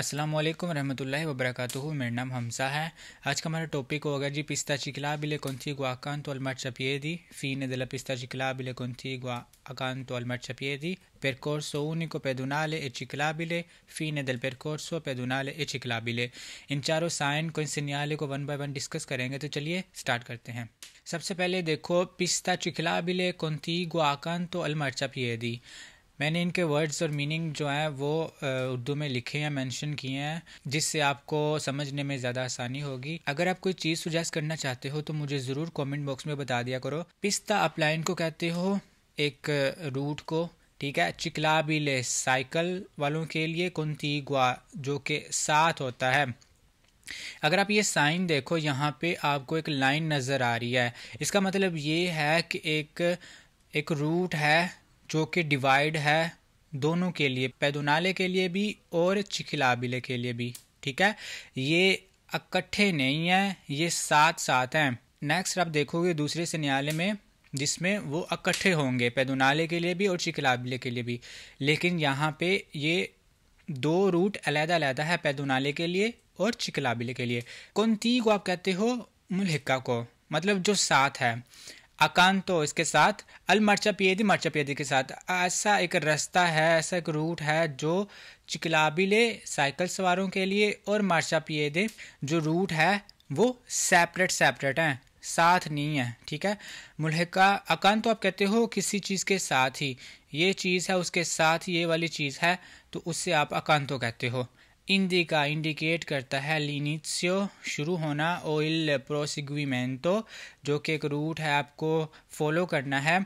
असलम वरहमल वबरक मेरा नाम हमसा है आज का हमारा टॉपिक होगा जी पिस्ता चिकला बिले गुआ अकान तो अलमट छपिए दी फी ने दिला पिस्ता चिकला बिले गुआ अकान तो अलमट छपिए दी पेरकोर सो उनिको पेदुनाले ए चिकला बिले फी ने दिल पेरकोर सो ले ए चिकला बिले इन चारों साइन को इन सिन्याले को वन बाय वन डिस्कस करेंगे तो चलिए स्टार्ट करते हैं सबसे पहले देखो पिस्ता चिकला बिले गुआ अकान तो अलमट छपिए दी मैंने इनके वर्ड्स और मीनिंग जो हैं वो उर्दू में लिखे हैं मेंशन किए हैं जिससे आपको समझने में ज़्यादा आसानी होगी अगर आप कोई चीज़ सुजेस्ट करना चाहते हो तो मुझे ज़रूर कमेंट बॉक्स में बता दिया करो पिस्ता अपलाइन को कहते हो एक रूट को ठीक है बिले साइकिल वालों के लिए कुंती गुआ जो कि साथ होता है अगर आप ये साइन देखो यहाँ पे आपको एक लाइन नज़र आ रही है इसका मतलब ये है कि एक एक रूट है जो कि डिवाइड है दोनों के लिए पैदोनाले के लिए भी और चिखिलाबिले के लिए भी ठीक है ये इकट्ठे नहीं हैं ये साथ साथ हैं नेक्स्ट आप देखोगे दूसरे सन्याले में जिसमें वो इकट्ठे होंगे पैदोनाले के लिए भी और चिखिलाबिले के लिए भी लेकिन यहाँ पे ये दो रूट अलहदा अलहदा है पैदोनाले के लिए और चिखिलाबिले के लिए कौन को आप कहते हो मुलहिका को मतलब जो साथ है अकांतो इसके साथ अल मर्चपियदी मर्चपियदी के साथ ऐसा एक रास्ता है ऐसा एक रूट है जो चिकलाबिले साइकिल सवारों के लिए और मर्चपियदे जो रूट है वो सेपरेट सेपरेट हैं साथ नहीं है ठीक है मुलहका अकान तो आप कहते हो किसी चीज़ के साथ ही ये चीज़ है उसके साथ ये वाली चीज़ है तो उससे आप अकान तो कहते हो इंदी का इंडिकेट करता है लिनित्सियो शुरू होना ओइल प्रोसिगुमेंटो जो कि एक रूट है आपको फॉलो करना है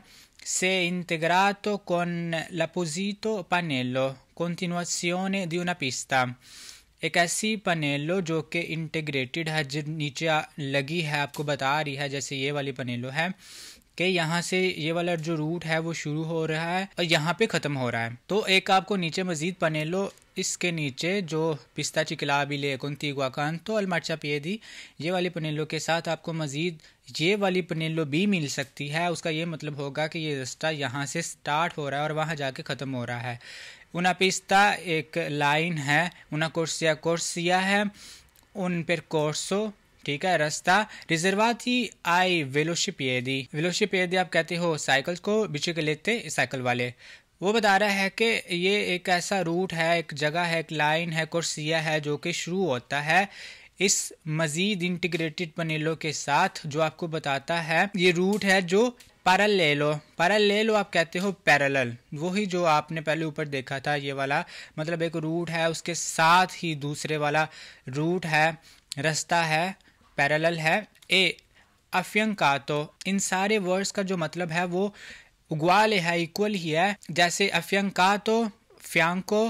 से इंतग्रातो con l'apposito panello continuazione di una पिस्ता एक ऐसी पनेलो जो कि इंटीग्रेटेड है जो नीचे लगी है आपको बता रही है जैसे ये वाली पनेलो है कि यहाँ से ये वाला जो रूट है वो शुरू हो रहा है और यहाँ पे ख़त्म हो रहा है तो एक आपको नीचे मज़ीद पनेलो इसके नीचे जो पिस्ता चिकला बिले कुंती गुआकान तो अलमर्चा पिए दी ये वाली पनीलो के साथ आपको मज़ीद ये वाली पनेलो भी मिल सकती है उसका ये मतलब होगा कि ये रास्ता यहाँ से स्टार्ट हो रहा है और वहाँ जाके ख़त्म हो रहा है उना पिस्ता एक लाइन है उना कोर्सिया कोर्सिया है उन पर कोर्सो ठीक है रास्ता थी आई वेलोशिपियदी वेलोशिपियदी आप कहते हो साइकिल्स को बिछे के लेते साइकिल वाले वो बता रहा है कि ये एक ऐसा रूट है एक जगह है एक लाइन है कुर्सिया है जो कि शुरू होता है इस मज़ीद इंटीग्रेटेड पनेलो के साथ जो आपको बताता है ये रूट है जो पैरलेलो पैरलेलो आप कहते हो पैरेलल वही जो आपने पहले ऊपर देखा था ये वाला मतलब एक रूट है उसके साथ ही दूसरे वाला रूट है रास्ता है पैरेलल है ए अफियंग का तो इन सारे वर्ड्स का जो मतलब है वो उगवाल है इक्वल ही है जैसे अफियंग का तो फ्यांको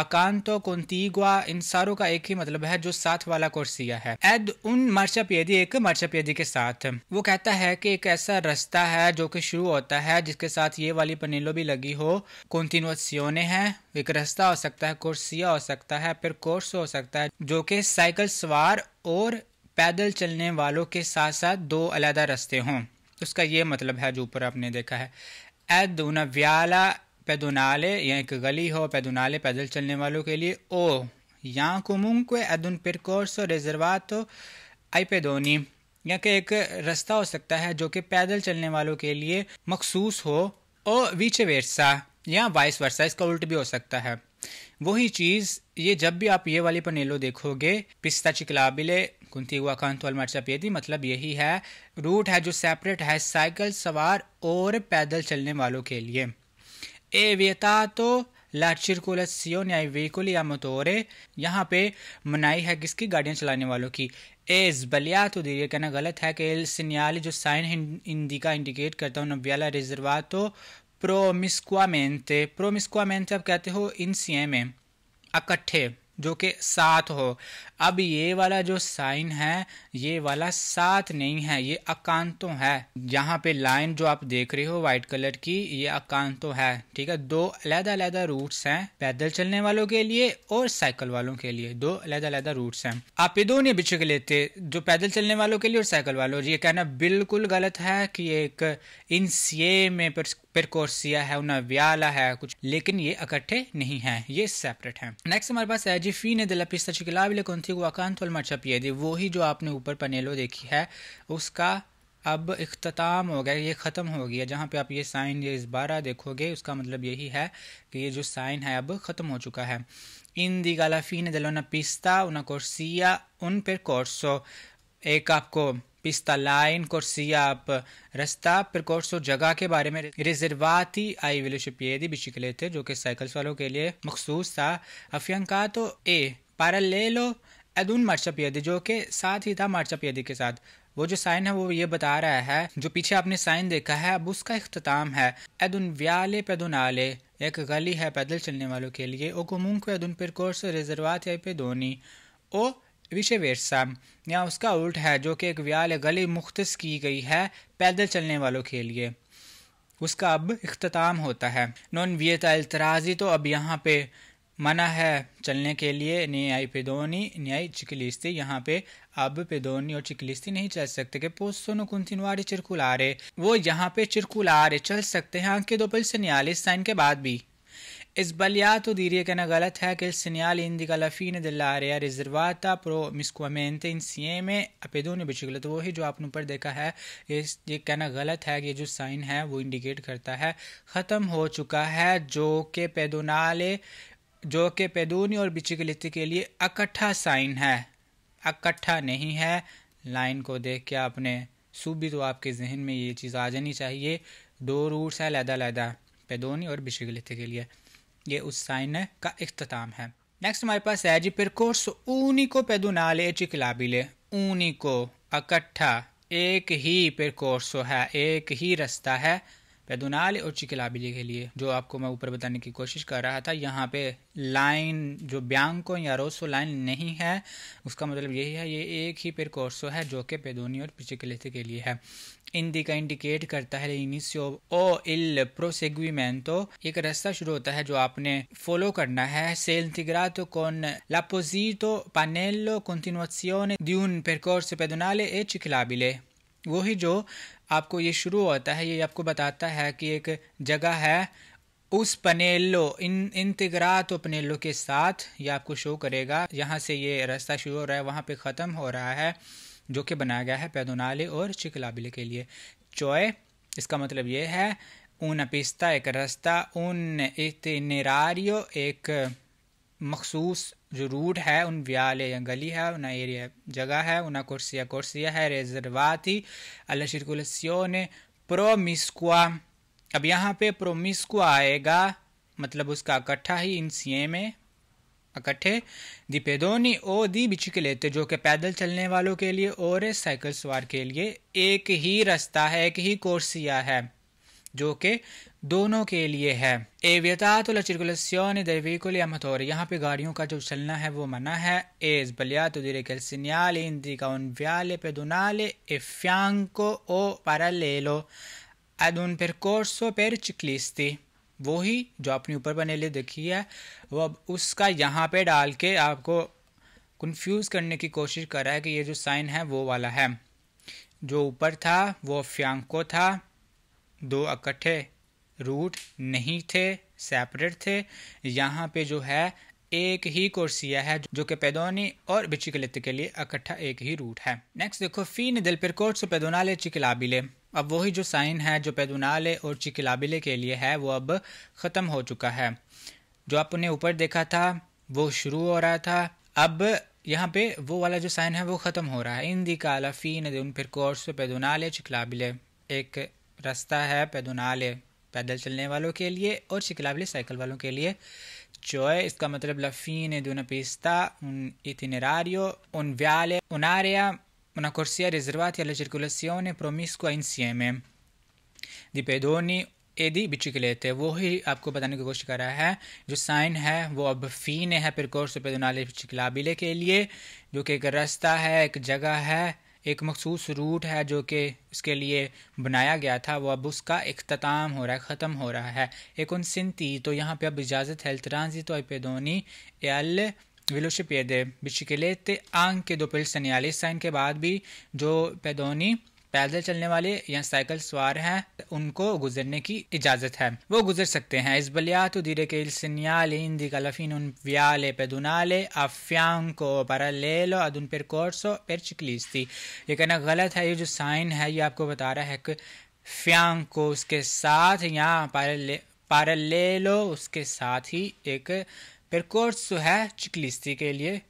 अकांतो कुंतीगवा इन सारों का एक ही मतलब है जो साथ वाला कोर्सिया है एद उन मर्चपेदी एक मर्चपेदी के साथ वो कहता है कि एक ऐसा रास्ता है जो कि शुरू होता है जिसके साथ ये वाली पनीलो भी लगी हो कुंतिनोसियोने है एक रास्ता हो सकता है कोर्सिया हो सकता है फिर कोर्स हो सकता है जो कि साइकिल सवार और पैदल चलने वालों के साथ साथ दो अलहदा रस्ते हों उसका ये मतलब है जो ऊपर आपने देखा है एद उना व्याला पैदुनाले या एक गली हो पैदुनाले पैदल चलने वालों के लिए ओ या रिजर्वा तो पिरकोर्सो रिजर्वातो आईपेदोनी या कि एक रास्ता हो सकता है जो कि पैदल चलने वालों के लिए मखसूस हो ओ विचे वेरसा या वाइस वर्सा इसका उल्ट भी हो सकता है वही चीज़ ये जब भी आप ये वाली पनेलो देखोगे पिस्ता चिकलाबिले हुआ कुंतीवा कंत मर्चापेदी मतलब यही है रूट है जो सेपरेट है साइकिल सवार और पैदल चलने वालों के लिए ए व्यता तो ला न्याय या व्हीकुल या मतोरे यहाँ पे मनाई है किसकी गाड़ियाँ चलाने वालों की एज बलिया तो दीजिए कहना गलत है कि एल सिनियाली जो साइन हिंदी का इंडिकेट करता हूँ नव्याला रिजर्वा तो प्रोमिस्क्वामेंते प्रोमिस्क्वामेंते आप कहते हो इन सी में इकट्ठे जो कि सात हो अब ये वाला जो साइन है ये वाला सात नहीं है ये अकांतो है यहाँ पे लाइन जो आप देख रहे हो व्हाइट कलर की ये अकांतो है ठीक है दो अलहदा अलहदा रूट्स हैं पैदल चलने वालों के लिए और साइकिल वालों के लिए दो अलहदा अलहदा रूट्स हैं आप ये दो नहीं बिछ के लेते जो पैदल चलने वालों के लिए और साइकिल वालों ये कहना बिल्कुल गलत है कि एक इन सी में पेरकोर्सिया है उन्हें व्याला है कुछ लेकिन ये इकट्ठे नहीं है ये सेपरेट है नेक्स्ट हमारे पास है जी फी ने दिला पिस्ता चिकलाबिल कौनसी वाकान थी वही जो आपने ऊपर पनेलो देखी है उसका अब अख्ताम हो गया ये ख़त्म हो गया जहाँ पे आप ये साइन ये इस बारह देखोगे उसका मतलब यही है कि ये जो साइन है अब ख़त्म हो चुका है इन दी गाला फी ने दिलो ना पिस्ता उन्हें कोर्सिया उन पर कोर्सो एक आपको Pistaline, Corsia, रास्ता प्रकोर्सो जगह के बारे में रिजर्वाती आई ये दी बिशिक लेते जो कि साइकिल्स वालों के लिए मखसूस था अफियंका तो ए ले पारलेलो अदून मर्चपियदी जो कि साथ ही था मर्चपियदी के साथ वो जो साइन है वो ये बता रहा है जो पीछे आपने साइन देखा है अब उसका अख्ताम है एदुन व्याले आले एक गली है पैदल चलने वालों के लिए ओ कुमुंक एदुन पिरकोर्स रिजर्वात या पेदोनी ओ विषयवेशम या उसका उल्ट है जो कि एक व्याल गली मुख्त की गई है पैदल चलने वालों के लिए उसका अब अख्ताम होता है नॉन वियता अल्तराजी तो अब यहाँ पे मना है चलने के लिए न्याय पेदोनी न्याय चिकलिस्ती यहाँ पे अब पेदोनी और चिकलिस्ती नहीं चल सकते के पोस्टोनो कुंतिनवारी चिरकुलारे वो यहाँ पे चिरकुलारे चल सकते हैं आंख के दोपहर से न्यायालय साइन के बाद भी Sbagliato dire che una galata è che il segnale indica la fine dell'area riservata promiscuamente insieme a pedoni बिचकलत वो ही जो आपने ऊपर देखा है ये ये कहना गलत है ये जो साइन है वो इंडिकेट करता है ख़त्म हो चुका है जो के पेदोनाले जो के पेदूनी और बिचकलती के लिए अकट्ठा साइन है अकट्ठा नहीं है लाइन को देख के आपने सूबी तो आपके जहन में ये चीज़ आ जानी चाहिए दो रूट्स हैं लहदा लहदा पेदोनी और बिचकलती के लिए ये उस साइन का अख्ताम है नेक्स्ट हमारे पास है जी फिर ऊनी को पेदुनाले चिकलाबिले ऊनी को इकट्ठा एक ही फिर कोर्सो है एक ही रास्ता है पैदोनाल और चिकलाबिले के लिए जो आपको मैं ऊपर बताने की कोशिश कर रहा था यहाँ पे लाइन जो ब्यांको या रोसो लाइन नहीं है उसका मतलब यही है ये एक ही पेर कोर्सो है जो कि पेदोनी और चिकलेथी के लिए है इंदी का इंडिकेट करता है इनिशियो ओ इल प्रोसेग्विमेंटो एक रास्ता शुरू होता है जो आपने फॉलो करना है से इंटीग्रातो con l'apposito पानेलो continuazione di un percorso pedonale e ciclabile वही जो आपको ये शुरू होता है ये आपको बताता है कि एक जगह है उस पनेलो इन इंतग्रात तो पनेलो के साथ ये आपको शो करेगा यहाँ से ये रास्ता शुरू हो रहा है वहाँ पे ख़त्म हो रहा है जो कि बनाया गया है पैदोनाले और चिकलाबिले के लिए चोय इसका मतलब ये है ऊन पिस्ता एक रास्ता ऊन इतनेरारियो एक मखसूस जो रूट है उन व्याल या गली है उन एरिया जगह है उन कुर्सिया कुर्सिया है रेजर्वाती अलशिरकुलसियों ने प्रोमिस्कुआ अब यहाँ पे प्रोमिस्कुआ आएगा मतलब उसका इकट्ठा ही इन सीए में इकट्ठे दी पेदोनी ओ दी बिचिकलेते जो कि पैदल चलने वालों के लिए और साइकिल सवार के लिए एक ही रास्ता है एक ही कोर्सिया है जो कि दोनों के लिए है ए व्यतातुल चिरकुलस्योन दरवीकुल अमतौर यहाँ पे गाड़ियों का जो चलना है वो मना है एज बलियातुदिरे कल्सिन्याले इंद्रिका उन व्याले पेदुनाले ए फ्यांको ओ पारालेलो ad un percorso per ciclisti वही जो अपने ऊपर बने लिए देखी है वो अब उसका यहाँ पे डाल के आपको कंफ्यूज करने की कोशिश कर रहा है कि ये जो साइन है वो वाला है जो ऊपर था वो फ्यांको था दो इकट्ठे रूट नहीं थे सेपरेट थे यहाँ पे जो है एक ही कोर्सिया है जो कि पैदोनी और बिचिकलित के लिए इकट्ठा एक ही रूट है नेक्स्ट देखो फीन दिल पर से पैदोनाले चिकलाबिले अब वही जो साइन है जो पैदोनाले और चिकलाबिले के लिए है वो अब ख़त्म हो चुका है जो आपने ऊपर देखा था वो शुरू हो रहा था अब यहाँ पे वो वाला जो साइन है वो ख़त्म हो रहा है इन दी काला फीन दिन फिर कोर्स पैदोनाले चिकलाबिले एक रास्ता है पैदोनाले पैदल चलने वालों के लिए और शिकलावली साइकिल वालों के लिए cioè इसका मतलब लफीन दोनों पिस्ता उन उन उन व्याले un itinerario un viale un'area una corsia riservati alla circolazione promiscua एम di pedoni ए दी लेते वो ही आपको बताने की कोशिश कर रहा है जो साइन है वो अब फीन है फिर कोर्स पे दोनाले चिकलाबिले के लिए जो कि एक रास्ता है एक जगह है एक मखसूस रूट है जो कि उसके लिए बनाया गया था वो अब उसका अख्ताम हो रहा है ख़त्म हो रहा है एक उन थी तो यहाँ पर अब इजाज़त है तो पेदोनी एल विलोशिप पेदे आंग के दो पिल सनियालिस साइन के बाद भी जो पेदोनी पैदल चलने वाले या साइकिल सवार हैं उनको गुजरने की इजाजत है वो गुजर सकते हैं इस बलियात धीरे के सिनियाले इंदी कलफिन उन व्याले पेदुनाले अफ्यांको परलेलो अदुन पर कोर्सो पर चिकलीस थी ये कहना गलत है ये जो साइन है ये आपको बता रहा है कि फ्यांग को उसके साथ या पारले पारलेलो उसके साथ ही एक पर पेरकोर्स है चिकलिस्ती के लिए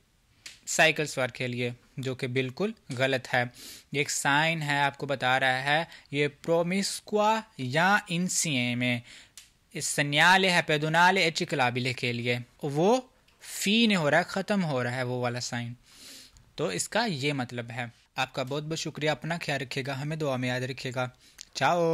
साइकिल सवार के लिए जो कि बिल्कुल गलत है एक साइन है आपको बता रहा है ये प्रोमिस्कुआ या इंसिए में सन्याल है पैदनाल एच कलाबिले के लिए वो फी ने हो रहा है ख़त्म हो रहा है वो वाला साइन तो इसका ये मतलब है आपका बहुत बहुत शुक्रिया अपना ख्याल रखिएगा हमें दुआ में याद रखिएगा चाओ